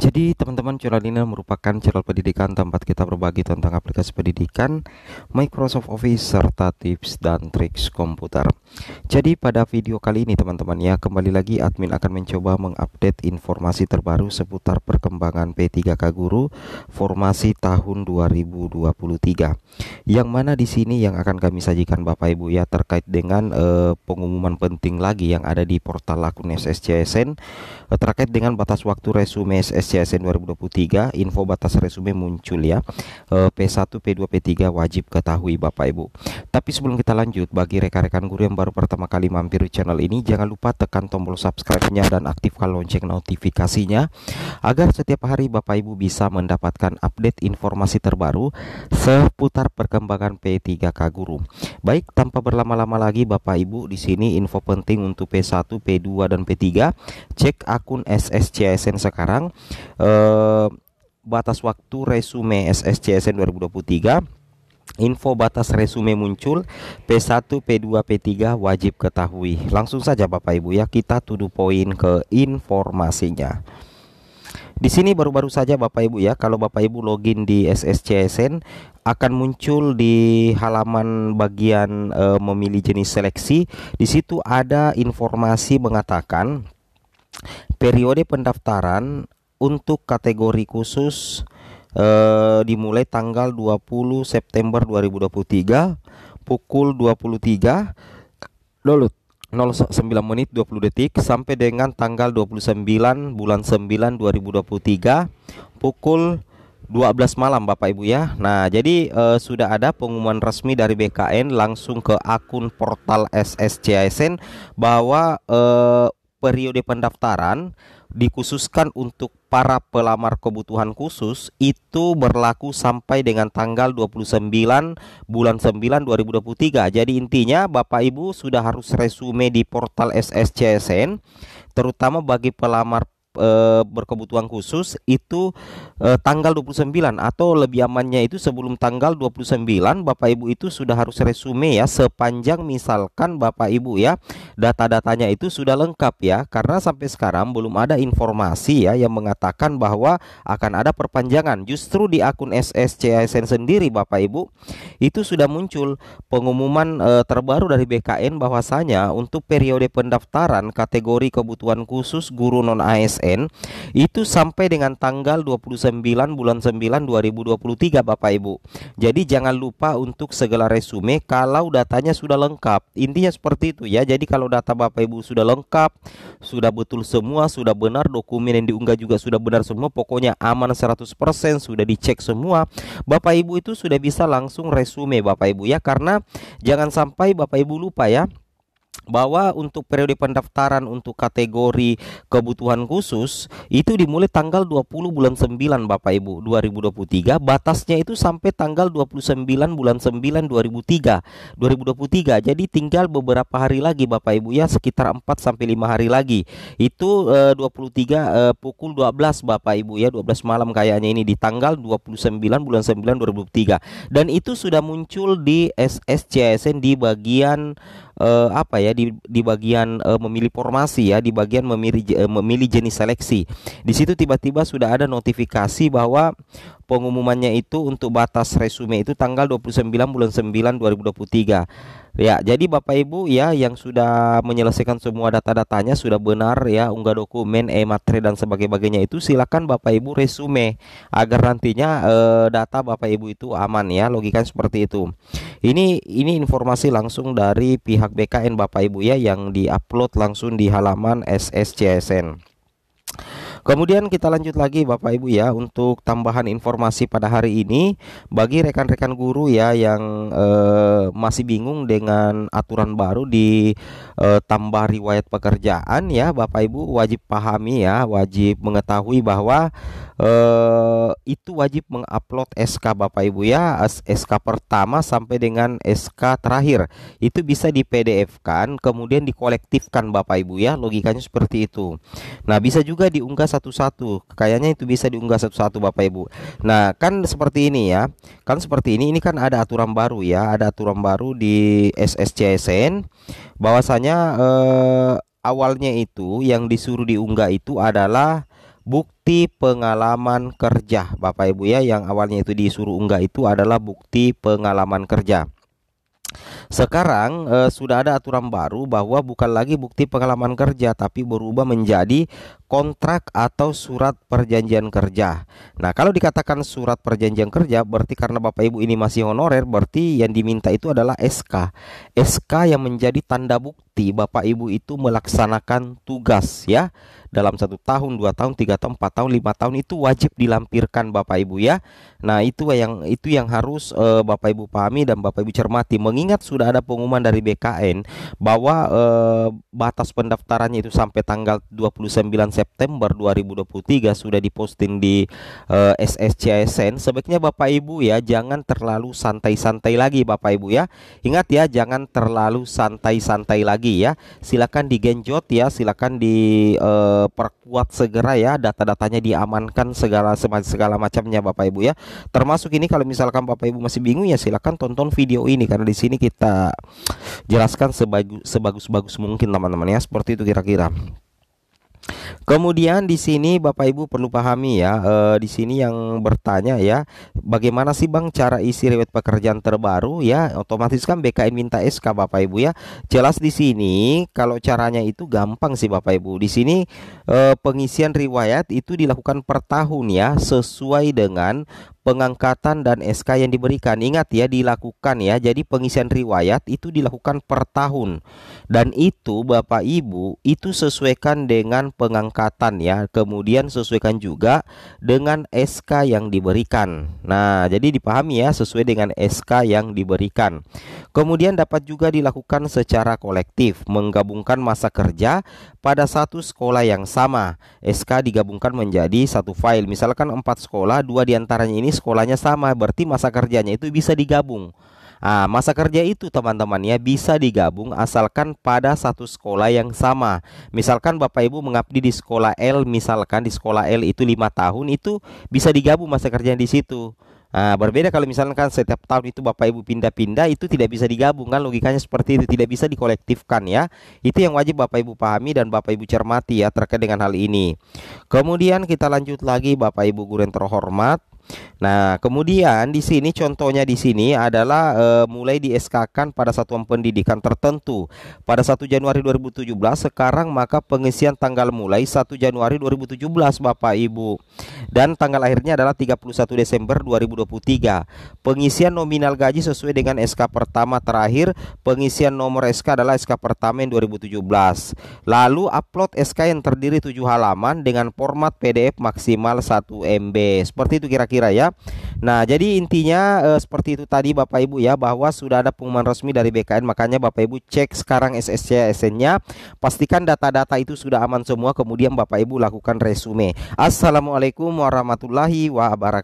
jadi teman-teman ini merupakan channel pendidikan tempat kita berbagi tentang aplikasi pendidikan, Microsoft Office, serta tips dan triks komputer. Jadi pada video kali ini teman-teman ya, kembali lagi admin akan mencoba mengupdate informasi terbaru seputar perkembangan P3K Guru formasi tahun 2023. Yang mana di sini yang akan kami sajikan Bapak Ibu ya terkait dengan eh, pengumuman penting lagi yang ada di portal akun SSCSN eh, terkait dengan batas waktu resume resume SCSN 2023 info batas resume muncul ya P1 P2 P3 wajib ketahui Bapak Ibu tapi sebelum kita lanjut bagi rekan-rekan guru yang baru pertama kali mampir di channel ini jangan lupa tekan tombol subscribe-nya dan aktifkan lonceng notifikasinya agar setiap hari Bapak Ibu bisa mendapatkan update informasi terbaru seputar perkembangan P3K guru baik tanpa berlama-lama lagi Bapak Ibu di sini info penting untuk P1 P2 dan P3 cek akun SSCSN sekarang tentang eh, batas waktu resume SSCSN 2023 Info batas resume muncul P1, P2, P3 wajib ketahui Langsung saja Bapak Ibu ya kita tuduh poin ke informasinya di sini baru-baru saja Bapak Ibu ya, kalau Bapak Ibu login di SSCSN akan muncul di halaman bagian e, memilih jenis seleksi. Di situ ada informasi mengatakan periode pendaftaran untuk kategori khusus e, dimulai tanggal 20 September 2023 pukul 23 lulut 09 menit 20 detik sampai dengan tanggal 29 bulan 9 2023 pukul 12 malam Bapak Ibu ya. Nah, jadi e, sudah ada pengumuman resmi dari BKN langsung ke akun portal SSCISN bahwa e, periode pendaftaran dikhususkan untuk para pelamar kebutuhan khusus itu berlaku sampai dengan tanggal 29 bulan 9 2023. Jadi intinya Bapak Ibu sudah harus resume di portal SSCSN terutama bagi pelamar e, berkebutuhan khusus itu e, tanggal 29 atau lebih amannya itu sebelum tanggal 29 Bapak Ibu itu sudah harus resume ya sepanjang misalkan Bapak Ibu ya data-datanya itu sudah lengkap ya karena sampai sekarang belum ada informasi ya yang mengatakan bahwa akan ada perpanjangan justru di akun SSCSN sendiri Bapak Ibu itu sudah muncul pengumuman e, terbaru dari BKN bahwasanya untuk periode pendaftaran kategori kebutuhan khusus guru non ASN ASN itu sampai dengan tanggal 29 bulan 9 2023 Bapak Ibu. Jadi jangan lupa untuk segala resume kalau datanya sudah lengkap. Intinya seperti itu ya. Jadi kalau data Bapak Ibu sudah lengkap, sudah betul semua, sudah benar dokumen yang diunggah juga sudah benar semua, pokoknya aman 100% sudah dicek semua. Bapak Ibu itu sudah bisa langsung resume Bapak Ibu ya karena jangan sampai Bapak Ibu lupa ya bahwa untuk periode pendaftaran untuk kategori kebutuhan khusus itu dimulai tanggal 20 bulan 9 Bapak Ibu 2023 batasnya itu sampai tanggal 29 bulan 9 2003 2023 jadi tinggal beberapa hari lagi Bapak Ibu ya sekitar 4 sampai 5 hari lagi itu eh, 23 eh, pukul 12 Bapak Ibu ya 12 malam kayaknya ini di tanggal 29 bulan 9 2003 dan itu sudah muncul di SSCSN di bagian uh, apa ya di di bagian uh, memilih formasi ya, di bagian memilih eh, uh, memilih jenis seleksi. Di situ tiba-tiba sudah ada notifikasi bahwa pengumumannya itu untuk batas resume itu tanggal 29 bulan 9 2023. Ya, jadi Bapak Ibu ya yang sudah menyelesaikan semua data-datanya sudah benar ya, unggah dokumen, e-matre dan sebagainya itu silakan Bapak Ibu resume agar nantinya eh, data Bapak Ibu itu aman ya, Logikan seperti itu. Ini ini informasi langsung dari pihak BKN Bapak Ibu ya yang diupload langsung di halaman SSCSN. Kemudian kita lanjut lagi Bapak Ibu ya untuk tambahan informasi pada hari ini bagi rekan-rekan guru ya yang eh, masih bingung dengan aturan baru di eh, tambah riwayat pekerjaan ya Bapak Ibu wajib pahami ya, wajib mengetahui bahwa eh, itu wajib mengupload SK Bapak Ibu ya, SK pertama sampai dengan SK terakhir. Itu bisa di PDF kan, kemudian dikolektifkan Bapak Ibu ya, logikanya seperti itu. Nah, bisa juga diunggah satu-satu. Kayaknya itu bisa diunggah satu-satu Bapak Ibu. Nah, kan seperti ini ya. Kan seperti ini ini kan ada aturan baru ya, ada aturan baru di SSCSN bahwasanya eh, awalnya itu yang disuruh diunggah itu adalah bukti pengalaman kerja Bapak Ibu ya yang awalnya itu disuruh unggah itu adalah bukti pengalaman kerja. Sekarang e, sudah ada aturan baru bahwa bukan lagi bukti pengalaman kerja tapi berubah menjadi kontrak atau surat perjanjian kerja. Nah, kalau dikatakan surat perjanjian kerja berarti karena Bapak Ibu ini masih honorer berarti yang diminta itu adalah SK. SK yang menjadi tanda bukti berarti Bapak Ibu itu melaksanakan tugas ya. Dalam satu tahun, dua tahun, tiga tahun, empat tahun, lima tahun itu wajib dilampirkan Bapak Ibu ya. Nah itu yang itu yang harus uh, Bapak Ibu pahami dan Bapak Ibu cermati. Mengingat sudah ada pengumuman dari BKN bahwa uh, batas pendaftarannya itu sampai tanggal 29 September 2023 sudah diposting di uh, eh, SSCSN. Sebaiknya Bapak Ibu ya jangan terlalu santai-santai lagi Bapak Ibu ya. Ingat ya jangan terlalu santai-santai lagi lagi ya. Silakan digenjot ya, silakan diperkuat eh, uh, segera ya data-datanya diamankan segala segala macamnya Bapak Ibu ya. Termasuk ini kalau misalkan Bapak Ibu masih bingung ya silakan tonton video ini karena di sini kita jelaskan sebagus sebagus-bagus mungkin teman-teman ya. Seperti itu kira-kira. Kemudian di sini Bapak Ibu perlu pahami ya, e, di sini yang bertanya ya, bagaimana sih Bang cara isi riwayat pekerjaan terbaru ya? Otomatis kan BKN minta SK Bapak Ibu ya. Jelas di sini kalau caranya itu gampang sih Bapak Ibu. Di sini e, pengisian riwayat itu dilakukan per tahun ya, sesuai dengan pengangkatan dan SK yang diberikan. Ingat ya dilakukan ya. Jadi pengisian riwayat itu dilakukan per tahun. Dan itu Bapak Ibu itu sesuaikan dengan pengangkatan ya. Kemudian sesuaikan juga dengan SK yang diberikan. Nah, jadi dipahami ya sesuai dengan SK yang diberikan. Kemudian dapat juga dilakukan secara kolektif, menggabungkan masa kerja pada satu sekolah yang sama. SK digabungkan menjadi satu file. Misalkan empat sekolah, dua diantaranya ini ini sekolahnya sama, berarti masa kerjanya itu bisa digabung. Nah, masa kerja itu teman-teman ya bisa digabung asalkan pada satu sekolah yang sama. Misalkan Bapak Ibu mengabdi di sekolah L, misalkan di sekolah L itu lima tahun itu bisa digabung masa kerja di situ. Nah, berbeda kalau misalkan kan setiap tahun itu Bapak Ibu pindah-pindah itu tidak bisa digabung kan logikanya seperti itu tidak bisa dikolektifkan ya. Itu yang wajib Bapak Ibu pahami dan Bapak Ibu cermati ya terkait dengan hal ini. Kemudian kita lanjut lagi Bapak Ibu guru yang terhormat. Nah, kemudian di sini contohnya di sini adalah e, mulai di SK-kan pada satuan pendidikan tertentu. Pada 1 Januari 2017 sekarang maka pengisian tanggal mulai 1 Januari 2017 Bapak Ibu. Dan tanggal akhirnya adalah 31 Desember 2023. Pengisian nominal gaji sesuai dengan SK pertama terakhir, pengisian nomor SK adalah SK pertama yang 2017. Lalu upload SK yang terdiri 7 halaman dengan format PDF maksimal 1 MB. Seperti itu kira-kira kira ya. Nah, jadi intinya eh, seperti itu tadi Bapak Ibu ya bahwa sudah ada pengumuman resmi dari BKN makanya Bapak Ibu cek sekarang SSCSN-nya, pastikan data-data itu sudah aman semua kemudian Bapak Ibu lakukan resume. Assalamualaikum warahmatullahi wabarakatuh.